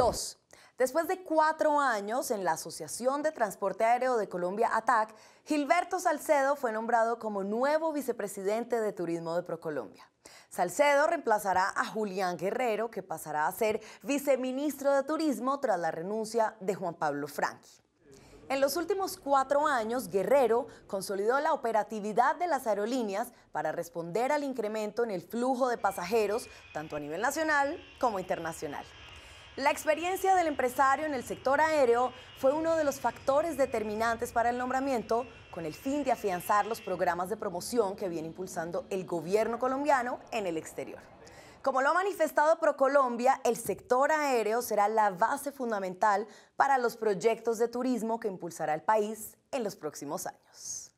Dos, después de cuatro años en la Asociación de Transporte Aéreo de Colombia, ATAC, Gilberto Salcedo fue nombrado como nuevo vicepresidente de Turismo de Procolombia. Salcedo reemplazará a Julián Guerrero, que pasará a ser viceministro de Turismo tras la renuncia de Juan Pablo Franqui. En los últimos cuatro años, Guerrero consolidó la operatividad de las aerolíneas para responder al incremento en el flujo de pasajeros, tanto a nivel nacional como internacional. La experiencia del empresario en el sector aéreo fue uno de los factores determinantes para el nombramiento con el fin de afianzar los programas de promoción que viene impulsando el gobierno colombiano en el exterior. Como lo ha manifestado Procolombia, el sector aéreo será la base fundamental para los proyectos de turismo que impulsará el país en los próximos años.